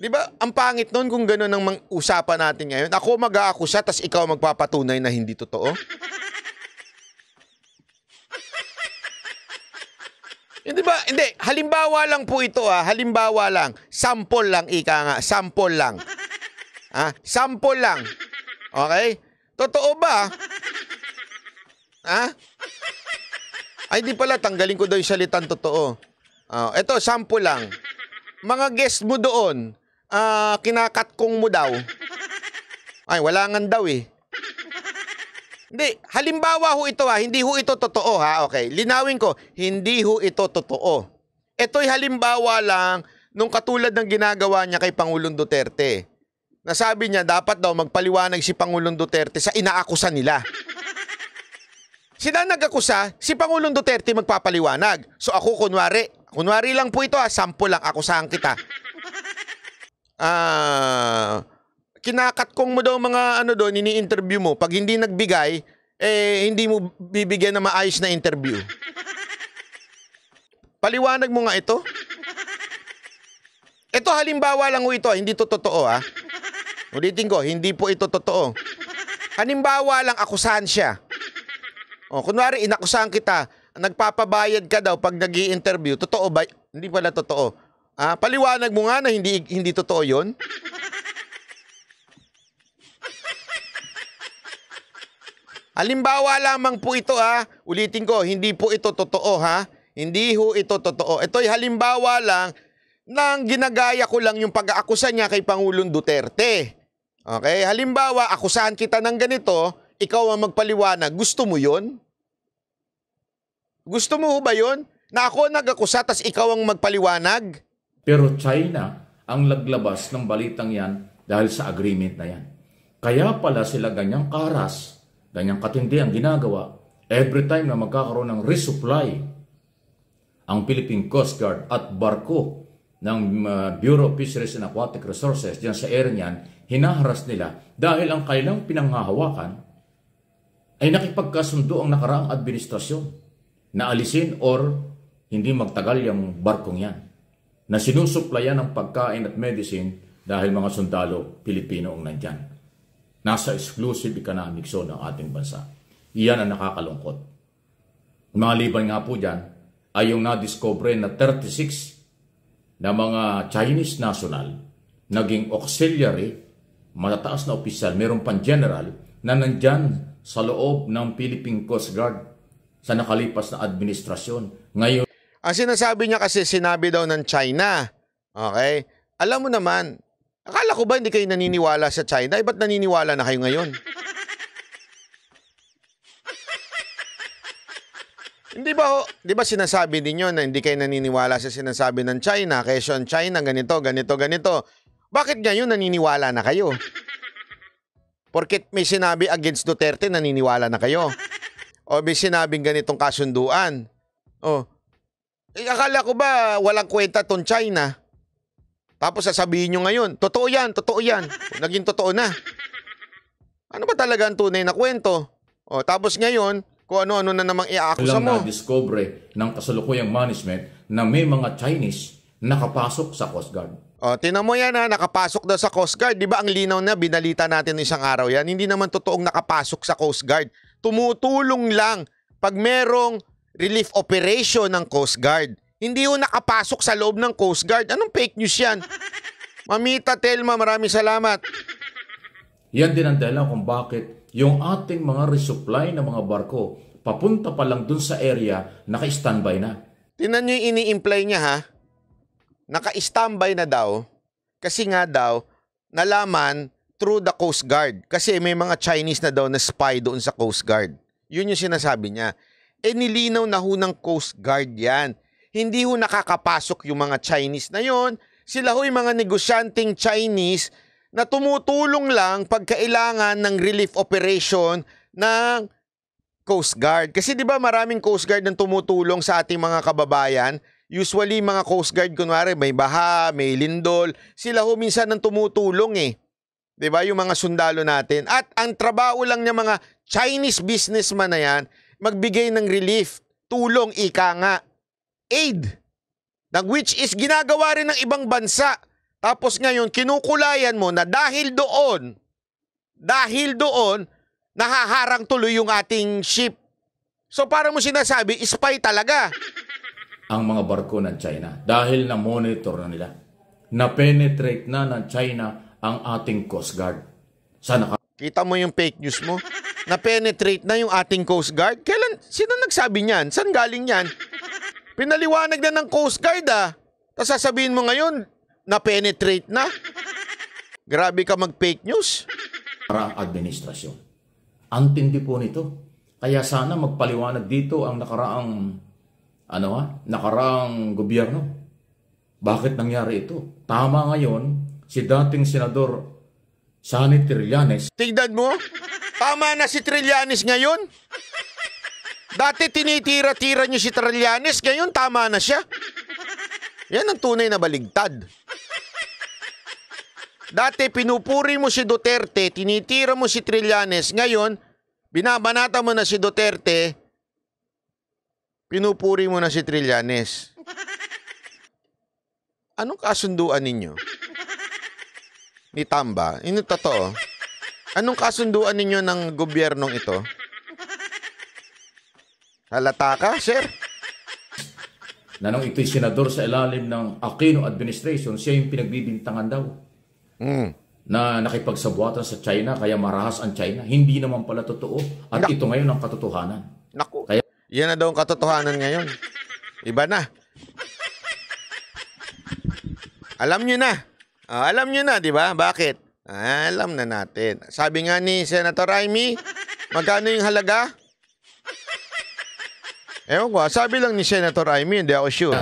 Di ba? Ang pangit noon kung gano'n ang usapan natin ngayon. Ako mag-aakusa, tas ikaw magpapatunay na hindi totoo. Hindi ba? Hindi. Halimbawa lang po ito ah. Halimbawa lang. Sample lang, ika nga. Sample lang. Ah, sample lang. Okay? Totoo ba? Ha? Ah? Ay, di pala. Tanggalin ko daw yung salitan totoo. Oh, ah, ito, sample lang. Mga guest mo doon, uh, ah, kong mo daw. Ay, wala nga daw eh. Hindi, halimbawa ho ito ha, ah. hindi ho ito totoo ha, okay. Linawin ko, hindi ho ito totoo. Ito'y halimbawa lang nung katulad ng ginagawa niya kay Pangulong Duterte. Nasabi niya dapat daw magpaliwanag si Pangulong Duterte sa inaakusa nila. Sila nag-akusa, si Pangulong Duterte magpapaliwanag. So ako kunwari, kunwari lang po ito ha, sample lang, akusahan kita ah, kong mo daw mga ano doon, ini-interview mo. Pag hindi nagbigay, eh hindi mo bibigyan ng maayos na interview. Paliwanag mo nga ito. Ito halimbawa lang ho ito, ah. hindi to totoo ha. Ah. Ulitin ko, hindi po ito totoo. Halimbawa lang akusahan siya. O, oh, kunwari inakusahan kita, nagpapabayad ka daw pag nag interview Totoo ba? Hindi pala totoo. Ah, paliwanag mo nga na hindi hindi totoo 'yon. Halimbawa lamang po ito ha. Ulitin ko, hindi po ito totoo ha. Hindi ho ito totoo. Ito'y halimbawa lang nang ginagaya ko lang yung pag-aakusa niya kay Pangulong Duterte. Okay? Halimbawa, akusahan kita ng ganito, ikaw ang magpaliwanag. Gusto mo yon? Gusto mo ba yon? Na ako nag-akusa, tas ikaw ang magpaliwanag? Pero China ang naglabas ng balitang yan dahil sa agreement na yan. Kaya pala sila ganyang karas, ganyang katindi ang ginagawa every time na magkakaroon ng resupply ang Philippine Coast Guard at barko ng uh, Bureau of Fisheries and Aquatic Resources diyan sa area niyan, hinaharas nila dahil ang kailang pinanghahawakan ay nakipagkasundo ang nakaraang administrasyon na alisin or hindi magtagal yung barkong yan na sinusuplayan ng pagkain at medicine dahil mga sundalo Pilipino ang nandyan. Nasa exclusive economic zone ng ating bansa. Iyan ang nakakalungkot. Maliban nga po dyan ay yung nadiscover na 36 na mga Chinese national naging auxiliary, matataas na opisyal, meron pang general na nandyan sa loob ng Philippine Coast Guard sa nakalipas na administrasyon. Ngayon, ang sinasabi niya kasi sinabi daw ng China. Okay? Alam mo naman, akala ko ba hindi kayo naniniwala sa China? Eh, ba't naniniwala na kayo ngayon? hindi ba, di ba sinasabi ninyo na hindi kayo naniniwala sa sinasabi ng China, Quezon, China, ganito, ganito, ganito. Bakit ngayon naniniwala na kayo? Porkit may sinabi against Duterte, naniniwala na kayo. O may sinabing ganitong kasunduan. O, eh, akala ko ba walang kwenta tong China? Tapos sasabihin nyo ngayon, totoo yan, totoo yan. Naging totoo na. Ano ba talaga ang tunay na kwento? O, tapos ngayon, kung ano-ano na namang iaakusa mo. Alam na discovery ng kasalukuyang management na may mga Chinese nakapasok sa Coast Guard. O, tinan mo yan ha, nakapasok daw sa Coast Guard. Di ba ang linaw na binalita natin isang araw yan? Hindi naman totoong nakapasok sa Coast Guard. Tumutulong lang pag merong relief operation ng Coast Guard. Hindi ho nakapasok sa loob ng Coast Guard. Anong fake news yan? Mamita Telma, maraming salamat. Yan din ang dahilan kung bakit yung ating mga resupply ng mga barko papunta pa lang dun sa area, naka-standby na. Tinan nyo yung ini-imply niya ha. Naka-standby na daw. Kasi nga daw, nalaman through the Coast Guard. Kasi may mga Chinese na daw na spy doon sa Coast Guard. Yun yung sinasabi niya eh nilinaw na ho ng Coast Guard yan. Hindi ho nakakapasok yung mga Chinese na yon. Sila ho yung mga negosyanteng Chinese na tumutulong lang pagkailangan ng relief operation ng Coast Guard. Kasi 'di ba maraming Coast Guard ang tumutulong sa ating mga kababayan usually mga Coast Guard kunwari may baha, may lindol, sila ho minsan ang tumutulong eh. 'Di ba yung mga sundalo natin? At ang trabaho lang ng mga Chinese businessman na 'yan magbigay ng relief, tulong ika nga, aid, na which is ginagawa rin ng ibang bansa. Tapos ngayon, kinukulayan mo na dahil doon, dahil doon, nahaharang tuloy yung ating ship. So para mo sinasabi, spy talaga. Ang mga barko ng China, dahil na monitor na nila, na penetrate na ng China ang ating Coast Guard. Sana ka Kita mo yung fake news mo? Na-penetrate na yung ating Coast Guard? Kailan? Sino nagsabi niyan? San galing yan? Pinaliwanag na ng Coast Guard ah. Tapos sasabihin mo ngayon, na-penetrate na? Grabe ka mag-fake news. Para administrasyon. Antindi po nito. Kaya sana magpaliwanag dito ang nakaraang ano ha, ah, nakaraang gobyerno. Bakit nangyari ito? Tama ngayon si dating senador siya ni Trillanes. Tignan mo, tama na si Trillanes ngayon. Dati tinitira-tira niyo si Trillanes, ngayon tama na siya. Yan ang tunay na baligtad. Dati pinupuri mo si Duterte, tinitira mo si Trillanes, ngayon binabanata mo na si Duterte, pinupuri mo na si Trillanes. Anong kasunduan ninyo? ni Tamba. Yun totoo. Anong kasunduan ninyo ng gobyernong ito? Halata ka, sir? Nanong ito'y senador sa ilalim ng Aquino administration, siya yung pinagbibintangan daw. Mm. Na nakipagsabuatan sa China, kaya marahas ang China. Hindi naman pala totoo. At Nak- ito ngayon ang katotohanan. Naku, kaya... yan na daw ang katotohanan ngayon. Iba na. Alam niyo na Uh, alam nyo na, di ba? Bakit? Ah, alam na natin. Sabi nga ni Senator Raimi, magkano yung halaga? Ewan ko, ah, sabi lang ni Senator Raimi, hindi ako sure.